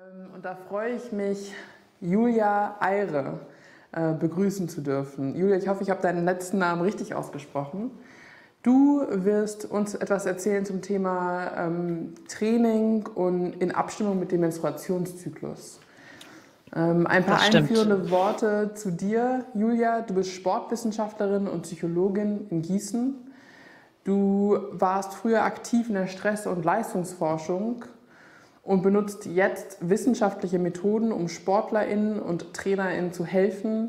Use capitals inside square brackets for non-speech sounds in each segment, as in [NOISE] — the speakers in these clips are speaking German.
Ähm, und da freue ich mich, Julia Eire äh, begrüßen zu dürfen. Julia, ich hoffe, ich habe deinen letzten Namen richtig ausgesprochen. Du wirst uns etwas erzählen zum Thema ähm, Training und in Abstimmung mit dem Menstruationszyklus. Ähm, ein paar einführende Worte zu dir, Julia. Du bist Sportwissenschaftlerin und Psychologin in Gießen. Du warst früher aktiv in der Stress- und Leistungsforschung und benutzt jetzt wissenschaftliche Methoden, um Sportlerinnen und Trainerinnen zu helfen,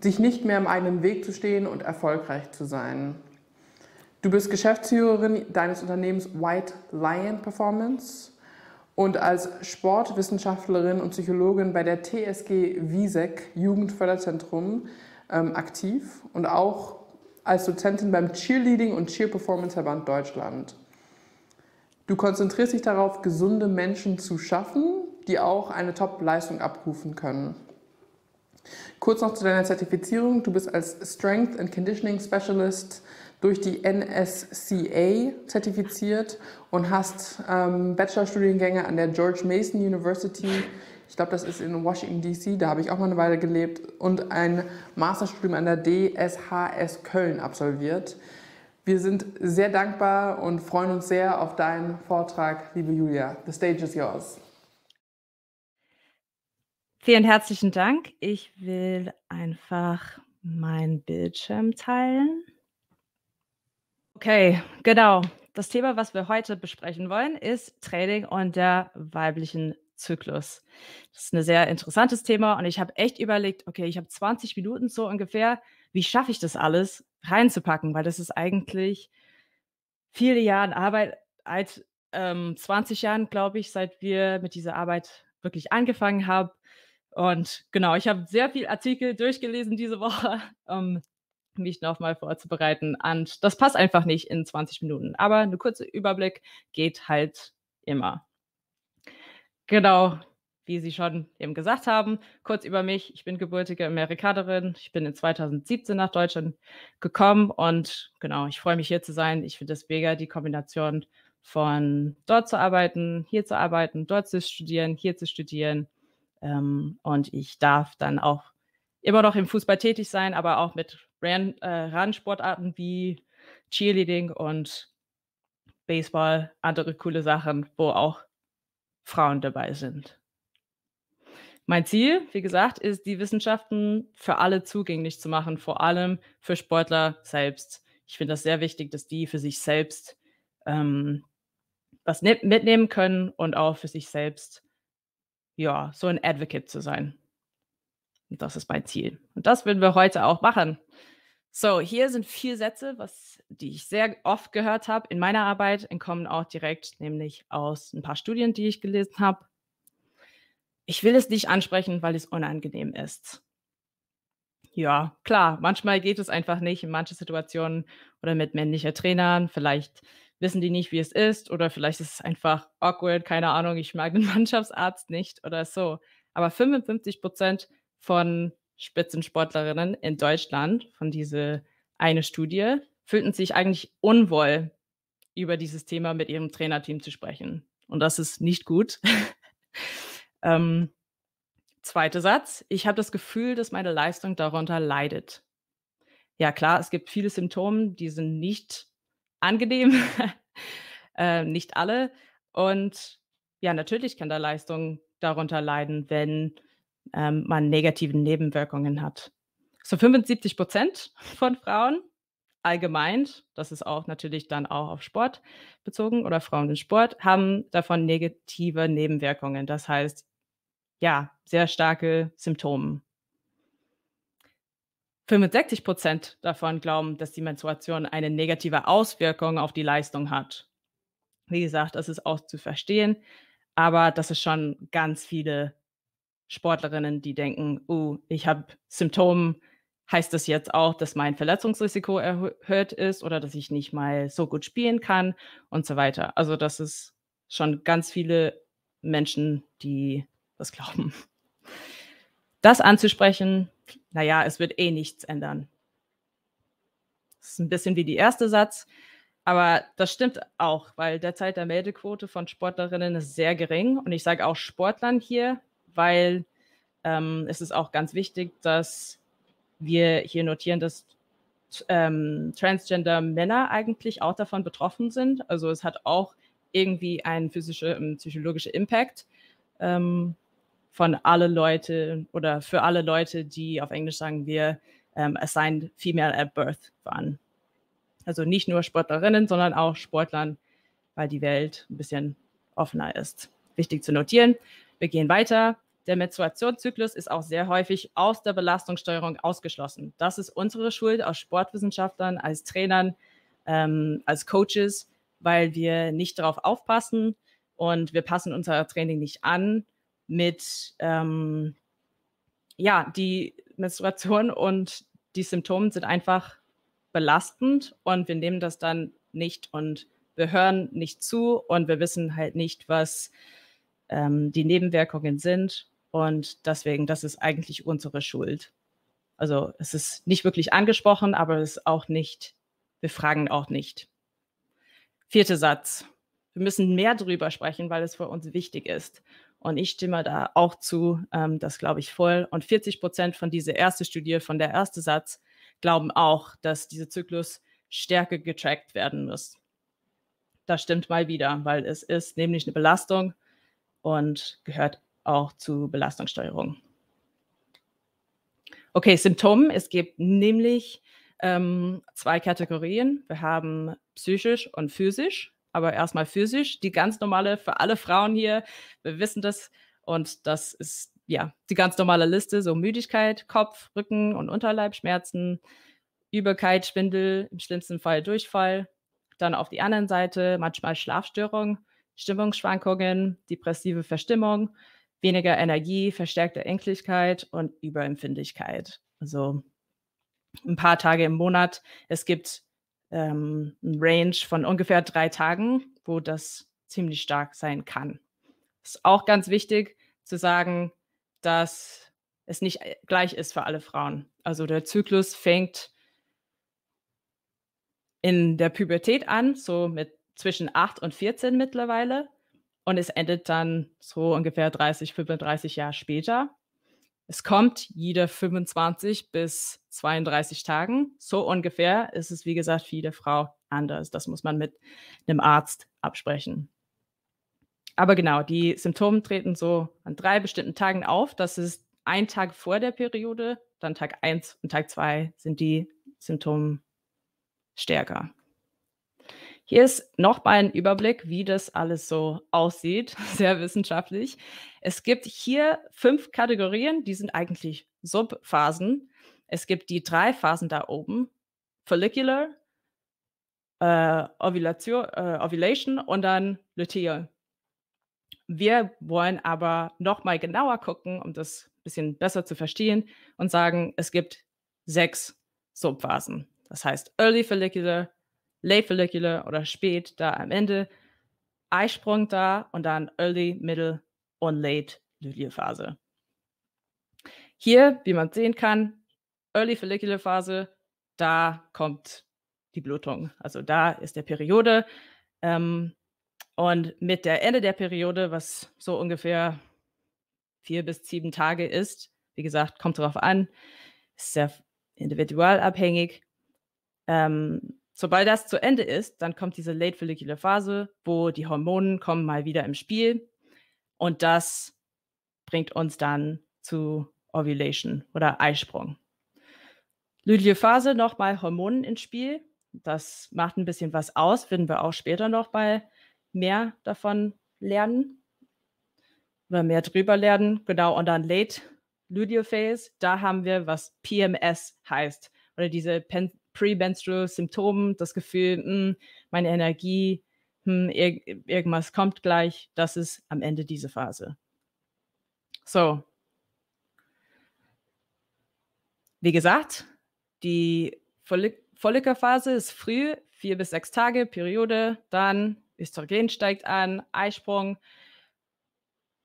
sich nicht mehr im eigenen Weg zu stehen und erfolgreich zu sein. Du bist Geschäftsführerin deines Unternehmens White Lion Performance und als Sportwissenschaftlerin und Psychologin bei der TSG Wiesek Jugendförderzentrum ähm, aktiv und auch als Dozentin beim Cheerleading und Cheer Performance Verband Deutschland. Du konzentrierst dich darauf, gesunde Menschen zu schaffen, die auch eine Top-Leistung abrufen können. Kurz noch zu deiner Zertifizierung. Du bist als Strength and Conditioning Specialist durch die NSCA zertifiziert und hast ähm, Bachelorstudiengänge an der George Mason University. Ich glaube, das ist in Washington, D.C., da habe ich auch mal eine Weile gelebt und ein Masterstudium an der DSHS Köln absolviert. Wir sind sehr dankbar und freuen uns sehr auf deinen Vortrag, liebe Julia. The stage is yours. Vielen herzlichen Dank. Ich will einfach meinen Bildschirm teilen. Okay, genau. Das Thema, was wir heute besprechen wollen, ist Training und der weiblichen Zyklus. Das ist ein sehr interessantes Thema und ich habe echt überlegt, okay, ich habe 20 Minuten so ungefähr. Wie schaffe ich das alles? reinzupacken, weil das ist eigentlich viele Jahre Arbeit, als ähm, 20 Jahre, glaube ich, seit wir mit dieser Arbeit wirklich angefangen haben. Und genau, ich habe sehr viel Artikel durchgelesen diese Woche, [LAUGHS] um mich nochmal vorzubereiten. Und das passt einfach nicht in 20 Minuten. Aber eine kurze Überblick geht halt immer. Genau, wie Sie schon eben gesagt haben, kurz über mich. Ich bin gebürtige Amerikanerin. Ich bin in 2017 nach Deutschland gekommen und genau, ich freue mich hier zu sein. Ich finde es mega, die Kombination von dort zu arbeiten, hier zu arbeiten, dort zu studieren, hier zu studieren. Ähm, und ich darf dann auch immer noch im Fußball tätig sein, aber auch mit Ran äh, Randsportarten wie Cheerleading und Baseball, andere coole Sachen, wo auch Frauen dabei sind. Mein Ziel, wie gesagt, ist, die Wissenschaften für alle zugänglich zu machen, vor allem für Sportler selbst. Ich finde das sehr wichtig, dass die für sich selbst ähm, was ne mitnehmen können und auch für sich selbst, ja, so ein Advocate zu sein. Und das ist mein Ziel. Und das würden wir heute auch machen. So, hier sind vier Sätze, was, die ich sehr oft gehört habe in meiner Arbeit und kommen auch direkt nämlich aus ein paar Studien, die ich gelesen habe ich will es nicht ansprechen, weil es unangenehm ist. Ja, klar, manchmal geht es einfach nicht in manchen Situationen oder mit männlicher Trainern. Vielleicht wissen die nicht, wie es ist oder vielleicht ist es einfach awkward, keine Ahnung, ich mag den [LAUGHS] Mannschaftsarzt nicht oder so. Aber 55 Prozent von Spitzensportlerinnen in Deutschland, von dieser eine Studie, fühlten sich eigentlich unwohl, über dieses Thema mit ihrem Trainerteam zu sprechen. Und das ist nicht gut. [LAUGHS] Ähm, zweiter Satz, ich habe das Gefühl, dass meine Leistung darunter leidet. Ja klar, es gibt viele Symptome, die sind nicht angenehm, [LAUGHS] äh, nicht alle. Und ja, natürlich kann da Leistung darunter leiden, wenn ähm, man negative Nebenwirkungen hat. So 75 Prozent von Frauen allgemein, das ist auch natürlich dann auch auf Sport bezogen oder Frauen im Sport, haben davon negative Nebenwirkungen. Das heißt, ja, sehr starke Symptomen. 65 Prozent davon glauben, dass die Menstruation eine negative Auswirkung auf die Leistung hat. Wie gesagt, das ist auch zu verstehen, aber das ist schon ganz viele Sportlerinnen, die denken, uh, ich habe Symptome, heißt das jetzt auch, dass mein Verletzungsrisiko erhöht ist oder dass ich nicht mal so gut spielen kann und so weiter. Also das ist schon ganz viele Menschen, die das glauben. Das anzusprechen, naja, es wird eh nichts ändern. Das ist ein bisschen wie der erste Satz, aber das stimmt auch, weil derzeit der Meldequote von Sportlerinnen ist sehr gering. Und ich sage auch Sportlern hier, weil ähm, es ist auch ganz wichtig, dass wir hier notieren, dass ähm, transgender Männer eigentlich auch davon betroffen sind. Also es hat auch irgendwie einen physischen und psychologischen Impact. Ähm, von alle Leute oder für alle Leute, die auf Englisch sagen wir ähm, assigned female at birth waren. Also nicht nur Sportlerinnen, sondern auch Sportlern, weil die Welt ein bisschen offener ist. Wichtig zu notieren. Wir gehen weiter. Der Menstruationszyklus ist auch sehr häufig aus der Belastungssteuerung ausgeschlossen. Das ist unsere Schuld als Sportwissenschaftlern, als Trainern, ähm, als Coaches, weil wir nicht darauf aufpassen und wir passen unser Training nicht an mit, ähm, ja, die Menstruation und die Symptome sind einfach belastend und wir nehmen das dann nicht und wir hören nicht zu und wir wissen halt nicht, was ähm, die Nebenwirkungen sind. Und deswegen, das ist eigentlich unsere Schuld. Also es ist nicht wirklich angesprochen, aber es ist auch nicht, wir fragen auch nicht. Vierter Satz. Wir müssen mehr drüber sprechen, weil es für uns wichtig ist. Und ich stimme da auch zu, ähm, das glaube ich voll. Und 40 Prozent von dieser ersten Studie, von der erste Satz, glauben auch, dass dieser Zyklus stärker getrackt werden muss. Das stimmt mal wieder, weil es ist nämlich eine Belastung und gehört auch zu Belastungssteuerung. Okay, Symptome. Es gibt nämlich ähm, zwei Kategorien. Wir haben psychisch und physisch aber erstmal physisch, die ganz normale für alle Frauen hier. Wir wissen das und das ist ja die ganz normale Liste: so Müdigkeit, Kopf, Rücken und Unterleibschmerzen, Übelkeit, Schwindel, im schlimmsten Fall Durchfall. Dann auf die anderen Seite manchmal Schlafstörungen, Stimmungsschwankungen, depressive Verstimmung, weniger Energie, verstärkte Ängstlichkeit und Überempfindlichkeit. Also ein paar Tage im Monat. Es gibt ähm, ein Range von ungefähr drei Tagen, wo das ziemlich stark sein kann. Ist auch ganz wichtig zu sagen, dass es nicht äh, gleich ist für alle Frauen. Also der Zyklus fängt in der Pubertät an, so mit zwischen 8 und 14 mittlerweile. Und es endet dann so ungefähr 30, 35 Jahre später. Es kommt jeder 25 bis 32 Tagen. So ungefähr ist es, wie gesagt, für jede Frau anders. Das muss man mit einem Arzt absprechen. Aber genau, die Symptome treten so an drei bestimmten Tagen auf. Das ist ein Tag vor der Periode, dann Tag 1 und Tag 2 sind die Symptome stärker. Hier ist nochmal ein Überblick, wie das alles so aussieht, [LAUGHS] sehr wissenschaftlich. Es gibt hier fünf Kategorien, die sind eigentlich Subphasen. Es gibt die drei Phasen da oben, Follicular, äh, Ovulation, äh, Ovulation und dann Luteal. Wir wollen aber nochmal genauer gucken, um das ein bisschen besser zu verstehen und sagen, es gibt sechs Subphasen. Das heißt Early Follicular, late follicular oder spät da am Ende, Eisprung da und dann early, middle und late luteal Phase. Hier, wie man sehen kann, early follicular Phase, da kommt die Blutung. Also da ist der Periode. Ähm, und mit der Ende der Periode, was so ungefähr vier bis sieben Tage ist, wie gesagt, kommt darauf an, ist sehr individualabhängig. Ähm, Sobald das zu Ende ist, dann kommt diese late follicule Phase, wo die Hormonen kommen mal wieder im Spiel und das bringt uns dann zu Ovulation oder Eisprung. Lydiophase nochmal Hormonen ins Spiel. Das macht ein bisschen was aus, werden wir auch später nochmal mehr davon lernen oder mehr drüber lernen. Genau, und dann Late Ludiophase, da haben wir, was PMS heißt oder diese Pen premenstrual Symptomen, das Gefühl, mh, hm, meine Energie, mh, hm, irg irgendwas kommt gleich, das ist am Ende diese Phase. So. Wie gesagt, die Follik Follikerphase ist früh, vier bis sechs Tage Periode, dann Östrogen steigt an, Eisprung,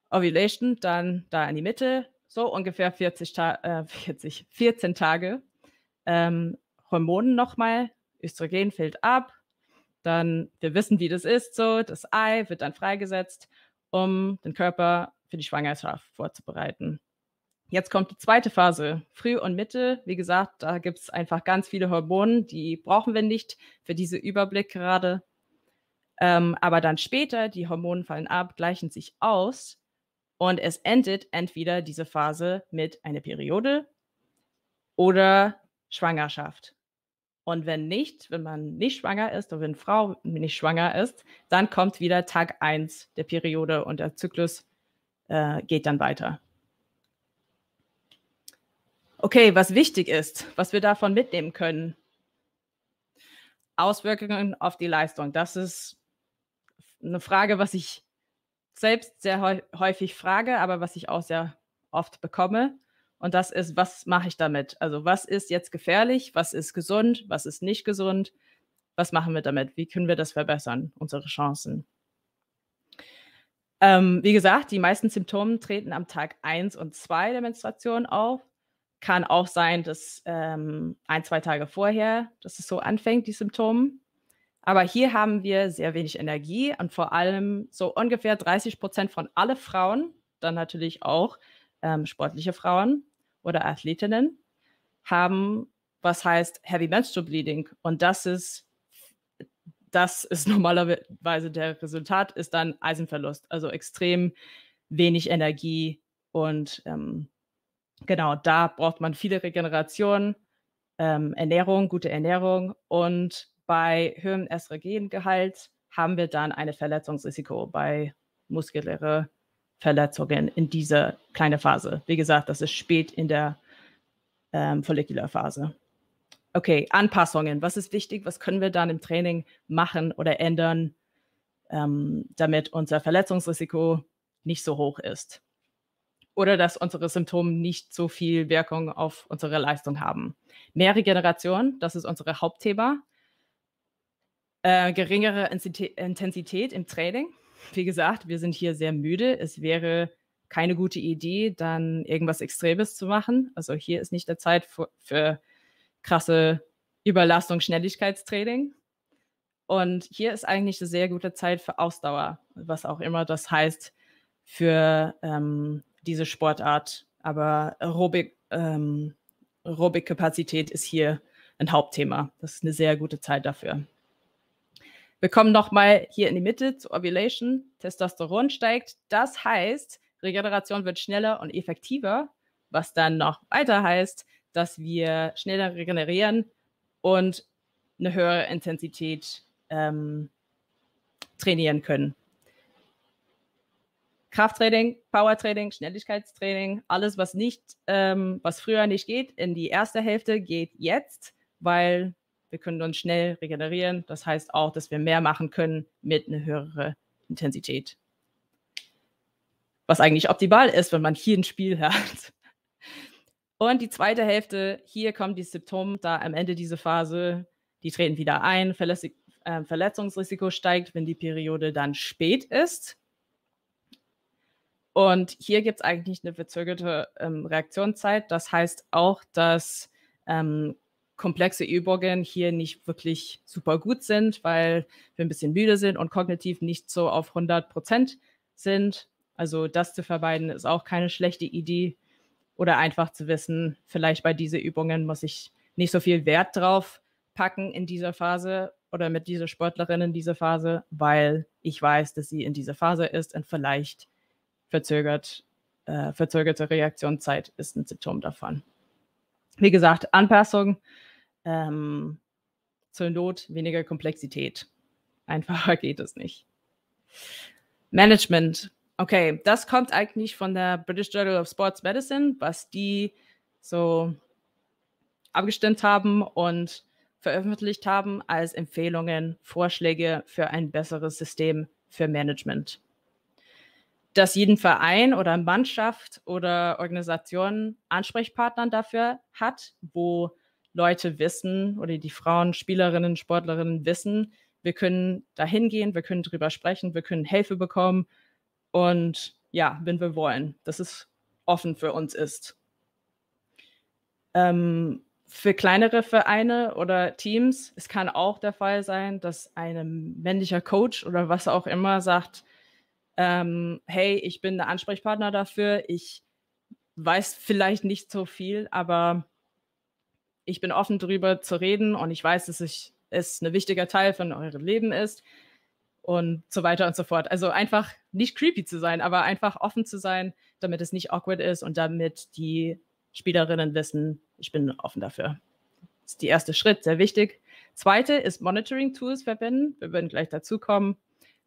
Ovulation, dann da in die Mitte, so ungefähr 40 Ta äh, 40, 14 Tage. Ähm, Hormonen nochmal. Östrogen fällt ab. Dann, wir wissen, wie das ist, so, das Ei wird dann freigesetzt, um den Körper für die Schwangerschaft vorzubereiten. Jetzt kommt die zweite Phase, Früh und Mitte. Wie gesagt, da gibt es einfach ganz viele Hormone, die brauchen wir nicht für diesen Überblick gerade. Ähm, aber dann später, die Hormone fallen ab, gleichen sich aus und es endet entweder diese Phase mit einer Periode oder Schwangerschaft. Und wenn nicht, wenn man nicht schwanger ist oder wenn Frau nicht schwanger ist, dann kommt wieder Tag 1 der Periode und der Zyklus äh, geht dann weiter. Okay, was wichtig ist, was wir davon mitnehmen können. Auswirkungen auf die Leistung. Das ist eine Frage, was ich selbst sehr häufig frage, aber was ich auch sehr oft bekomme. Und das ist, was mache ich damit? Also was ist jetzt gefährlich? Was ist gesund? Was ist nicht gesund? Was machen wir damit? Wie können wir das verbessern, unsere Chancen? Ähm, wie gesagt, die meisten Symptome treten am Tag 1 und 2 der Menstruation auf. Kann auch sein, dass ähm, ein, zwei Tage vorher, dass es so anfängt, die Symptome. Aber hier haben wir sehr wenig Energie und vor allem so ungefähr 30 Prozent von allen Frauen, dann natürlich auch ähm, sportliche Frauen, oder Athletinnen haben, was heißt Heavy Menstrual Bleeding. Und das ist, das ist [LAUGHS] normalerweise der Resultat, ist dann Eisenverlust. Also extrem wenig Energie und ähm, genau da braucht man viele Regenerationen, ähm, Ernährung, gute Ernährung und bei höherem Estrogengehalt haben wir dann ein Verletzungsrisiko bei muskulärer Verletzungen in dieser kleinen Phase. Wie gesagt, das ist spät in der ähm, Follikularphase. Okay, Anpassungen. Was ist wichtig? Was können wir dann im Training machen oder ändern, ähm, damit unser Verletzungsrisiko nicht so hoch ist? Oder dass unsere Symptome nicht so viel Wirkung auf unsere Leistung haben. Mehr Regeneration, das ist unser Hauptthema. Äh, geringere Intensität im Training wie gesagt, wir sind hier sehr müde. Es wäre keine gute Idee, dann irgendwas Extremes zu machen. Also hier ist nicht der Zeit für, für krasse Überlastung, Schnelligkeitstraining. Und hier ist eigentlich eine sehr gute Zeit für Ausdauer, was auch immer das heißt für ähm, diese Sportart. Aber Aerobic, ähm, aerobic ist hier ein Hauptthema. Das ist eine sehr gute Zeit dafür. Wir kommen nochmal hier in die Mitte zu Ovulation. Testosteron steigt. Das heißt, Regeneration wird schneller und effektiver, was dann noch weiter heißt, dass wir schneller regenerieren und eine höhere Intensität ähm, trainieren können. Krafttraining, Powertraining, Schnelligkeitstraining, alles, was nicht, ähm, was früher nicht geht, in die erste Hälfte geht jetzt, weil wir können uns schnell regenerieren. Das heißt auch, dass wir mehr machen können mit einer höheren Intensität. Was eigentlich optimal ist, wenn man hier ein Spiel [LAUGHS] hat. Und die zweite Hälfte, hier kommen die Symptome, da am Ende diese Phase, die treten wieder ein, Verletz äh, Verletzungsrisiko steigt, wenn die Periode dann spät ist. Und hier gibt es eigentlich eine verzögerte ähm, Reaktionszeit. Das heißt auch, dass ähm, komplexe Übungen hier nicht wirklich super gut sind, weil wir ein bisschen müde sind und kognitiv nicht so auf 100 Prozent sind. Also das zu vermeiden ist auch keine schlechte Idee. Oder einfach zu wissen, vielleicht bei diesen Übungen muss ich nicht so viel Wert drauf packen in dieser Phase oder mit dieser Sportlerin in dieser Phase, weil ich weiß, dass sie in dieser Phase ist und vielleicht verzögert, äh, verzögerte Reaktionszeit ist ein Symptom davon. Wie gesagt, Anpassung ähm, zur Not weniger Komplexität. Einfacher [LAUGHS] geht es nicht. Management. Okay, das kommt eigentlich von der British Journal of Sports Medicine, was die so abgestimmt haben und veröffentlicht haben als Empfehlungen, Vorschläge für ein besseres System für Management. Dass jeden Verein oder Mannschaft oder Organisation Ansprechpartner dafür hat, wo Leute wissen oder die Frauen, Spielerinnen, Sportlerinnen wissen, wir können dahin gehen, wir können drüber sprechen, wir können Hilfe bekommen und ja, wenn wir wollen, dass es offen für uns ist. Ähm, für kleinere Vereine oder Teams, es kann auch der Fall sein, dass ein männlicher Coach oder was auch immer sagt, ähm, hey, ich bin der Ansprechpartner dafür, ich weiß vielleicht nicht so viel, aber ich bin offen darüber zu reden und ich weiß, dass ich, es ein wichtiger Teil von eurem Leben ist und so weiter und so fort. Also einfach nicht creepy zu sein, aber einfach offen zu sein, damit es nicht awkward ist und damit die Spielerinnen wissen, ich bin offen dafür. Das ist der erste Schritt, sehr wichtig. Zweite ist Monitoring-Tools verwenden. Wir werden gleich dazu kommen.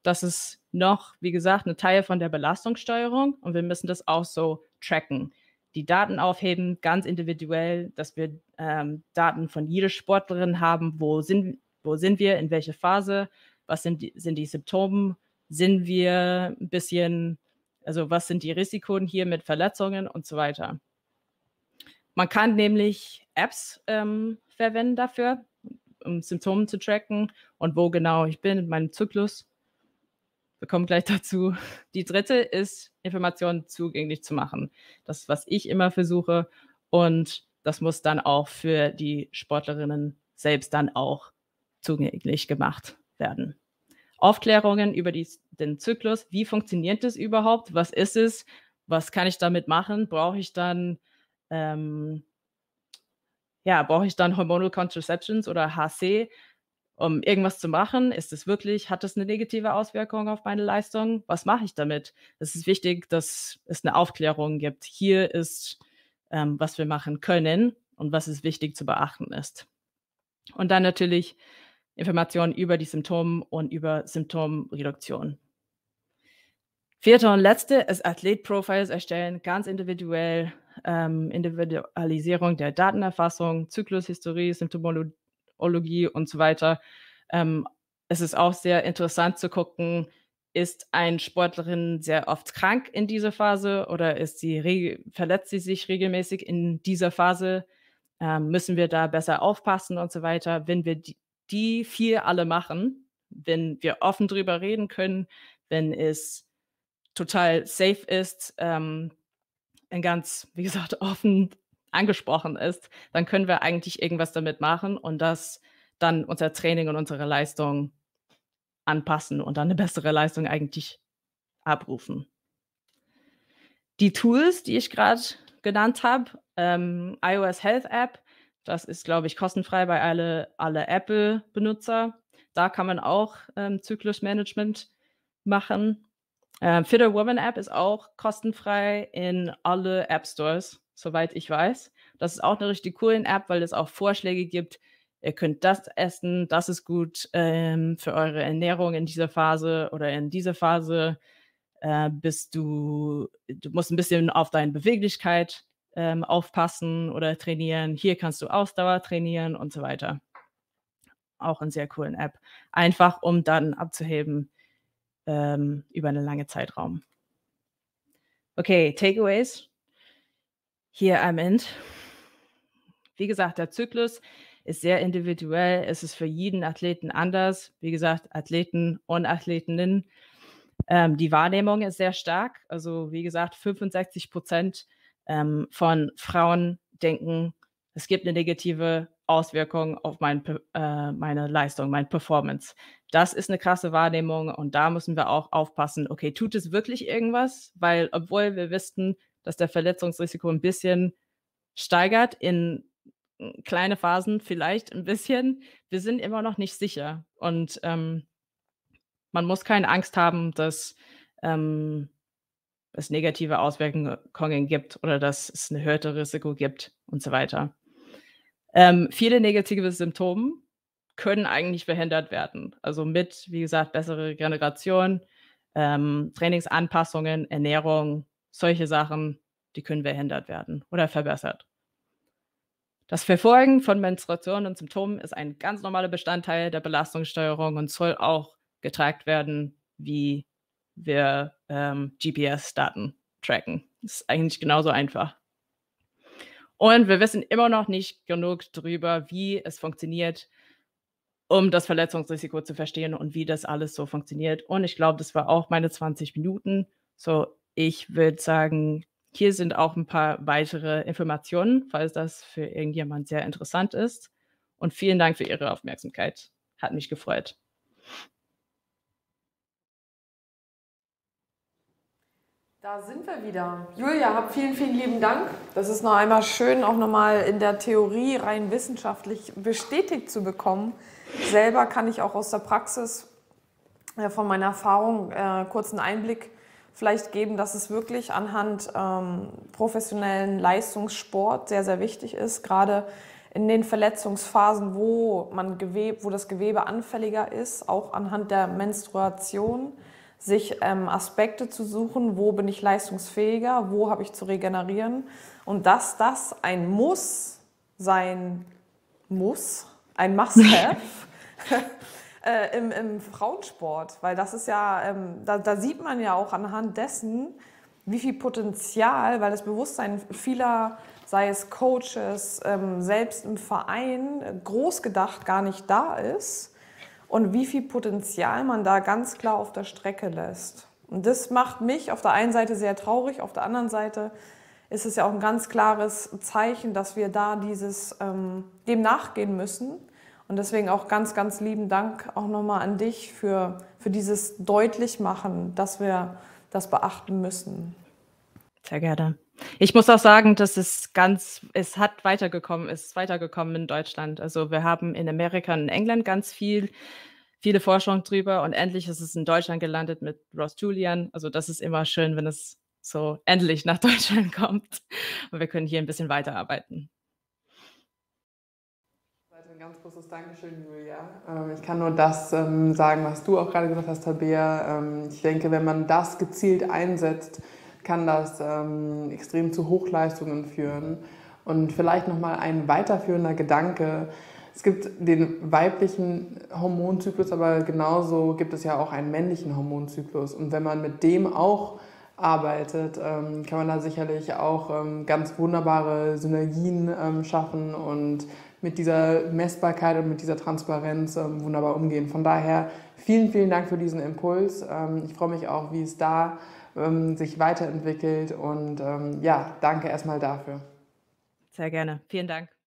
Das ist noch, wie gesagt, ein Teil von der Belastungssteuerung und wir müssen das auch so tracken die Daten aufheben, ganz individuell, dass wir ähm, Daten von jeder Sportlerin haben, wo sind, wo sind wir, in welcher Phase, was sind die, sind die Symptome, sind wir ein bisschen, also was sind die Risiken hier mit Verletzungen und so weiter. Man kann nämlich Apps ähm, verwenden dafür, um Symptome zu tracken und wo genau ich bin in meinem Zyklus wir kommen gleich dazu. Die dritte ist, Informationen zugänglich zu machen. Das ist, was ich immer versuche. Und das muss dann auch für die Sportlerinnen selbst dann auch zugänglich gemacht werden. Aufklärungen über die, den Zyklus, wie funktioniert das überhaupt, was ist es, was kann ich damit machen, brauche ich dann, ähm, ja, brauche ich dann Hormonal Contraceptions oder HC, um irgendwas zu machen. Ist es wirklich, hat es eine negative Auswirkung auf meine Leistung? Was mache ich damit? Es ist wichtig, dass es eine Aufklärung gibt. Hier ist, ähm, was wir machen können und was es wichtig zu beachten ist. Und dann natürlich Informationen über die Symptome und über Symptomreduktion. Vierte und letzte ist Athlet-Profiles erstellen, ganz individuell, ähm, Individualisierung der Datenerfassung, Zyklushistorie, Symptomologie, Anthropologie und so weiter. Ähm, es ist auch sehr interessant zu gucken, ist ein Sportlerin sehr oft krank in dieser Phase oder ist sie verletzt sie sich regelmäßig in dieser Phase? Ähm, müssen wir da besser aufpassen und so weiter? Wenn wir die, die vier alle machen, wenn wir offen drüber reden können, wenn es total safe ist, ähm, ein ganz, wie gesagt, [LAUGHS] offen angesprochen ist, dann können wir eigentlich irgendwas damit machen und das dann unser Training und unsere Leistung anpassen und dann eine bessere Leistung eigentlich abrufen. Die Tools, die ich gerade genannt habe, ähm, iOS Health App, das ist, glaube ich, kostenfrei bei alle, alle Apple-Benutzer. Da kann man auch ähm, Zyklusmanagement machen. Äh, Fiddle Woman App ist auch kostenfrei in alle App Stores, soweit ich weiß. Das ist auch eine richtig coole App, weil es auch Vorschläge gibt. Ihr könnt das essen, das ist gut ähm, für eure Ernährung in dieser Phase oder in dieser Phase. Äh, bist du, du musst ein bisschen auf deine Beweglichkeit ähm, aufpassen oder trainieren. Hier kannst du Ausdauer trainieren und so weiter. Auch eine sehr coole App. Einfach um dann abzuheben, ähm, über einen langen Zeitraum. Okay, Takeaways hier am Ende. Wie gesagt, der Zyklus ist sehr individuell. Es ist für jeden Athleten anders. Wie gesagt, Athleten und Athletinnen. Ähm, die Wahrnehmung ist sehr stark. Also wie gesagt, 65 Prozent ähm, von Frauen denken, es gibt eine negative Auswirkung auf mein, äh, meine Leistung, mein Performance das ist eine krasse Wahrnehmung und da müssen wir auch aufpassen, okay, tut es wirklich irgendwas? Weil obwohl wir wüssten, dass der Verletzungsrisiko ein bisschen steigert in mm, kleine Phasen vielleicht ein bisschen, wir sind immer noch nicht sicher. Und ähm, man muss keine Angst haben, dass ähm, es negative Auswirkungen gibt oder dass es ein erhöhtes Risiko gibt und so weiter. Ähm, viele negative Symptome können eigentlich verhindert werden. Also mit, wie gesagt, bessere Regeneration, ähm, Trainingsanpassungen, Ernährung, solche Sachen, die können verhindert werden oder verbessert. Das Verfolgen von Menstruation und Symptomen ist ein ganz normaler Bestandteil der Belastungssteuerung und soll auch getrackt werden, wie wir ähm, GPS-Daten tracken. ist eigentlich genauso einfach. Und wir wissen immer noch nicht genug darüber, wie es funktioniert, um das Verletzungsrisiko zu verstehen und wie das alles so funktioniert. Und ich glaube, das war auch meine 20 Minuten. So, ich würde sagen, hier sind auch ein paar weitere Informationen, falls das für irgendjemand sehr interessant ist. Und vielen Dank für Ihre Aufmerksamkeit. Hat mich gefreut. Da sind wir wieder. Julia, hab vielen, vielen lieben Dank. Das ist noch einmal schön, auch nochmal in der Theorie rein wissenschaftlich bestätigt zu bekommen, Selber kann ich auch aus der Praxis äh, von meiner Erfahrung äh, kurzen Einblick vielleicht geben, dass es wirklich anhand ähm, professionellen Leistungssport sehr, sehr wichtig ist, gerade in den Verletzungsphasen, wo, man Gewebe, wo das Gewebe anfälliger ist, auch anhand der Menstruation, sich ähm, Aspekte zu suchen, wo bin ich leistungsfähiger, wo habe ich zu regenerieren und dass das ein Muss sein muss, ein Must-Have [LAUGHS] [LAUGHS] äh, im, im, Frauensport, weil das ist ja, ähm, da, da, sieht man ja auch anhand dessen, wie viel Potenzial, weil das Bewusstsein vieler, sei es Coaches, ähm, selbst im Verein, groß gedacht gar nicht da ist und wie viel Potenzial man da ganz klar auf der Strecke lässt. Und das macht mich auf der einen Seite sehr traurig, auf der anderen Seite ist es ja auch ein ganz klares Zeichen, dass wir da dieses, ähm, dem nachgehen müssen. Und deswegen auch ganz, ganz lieben Dank auch nochmal an dich für, für dieses Deutlichmachen, dass wir das beachten müssen. Sehr gerne. Ich muss auch sagen, dass es ganz, es hat weitergekommen, ist weitergekommen in Deutschland. Also wir haben in Amerika und England ganz viel, viele Forschung drüber und endlich ist es in Deutschland gelandet mit Ross Julian. Also das ist immer schön, wenn es so endlich nach [LAUGHS] Deutschland kommt und wir können hier ein bisschen weiterarbeiten. Ein ganz großes Dankeschön, Julia. Ähm, ich kann nur das ähm, sagen, was du auch gerade gesagt hast, Tabea. Ähm, ich denke, wenn man das gezielt einsetzt, kann das extrem zu Hochleistungen führen. Und vielleicht nochmal ein weiterführender Gedanke. Es gibt den weiblichen Hormonzyklus, aber genauso gibt es ja auch einen männlichen Hormonzyklus. Und wenn man mit dem auch arbeitet, ähm, kann man da sicherlich auch ähm, ganz wunderbare Synergien ähm, schaffen und mit dieser Messbarkeit und mit dieser Transparenz wunderbar umgehen. Von daher vielen, vielen Dank für diesen Impuls. ich freue mich auch, wie es da sich weiterentwickelt und ja, danke erstmal dafür. Sehr gerne. Vielen Dank.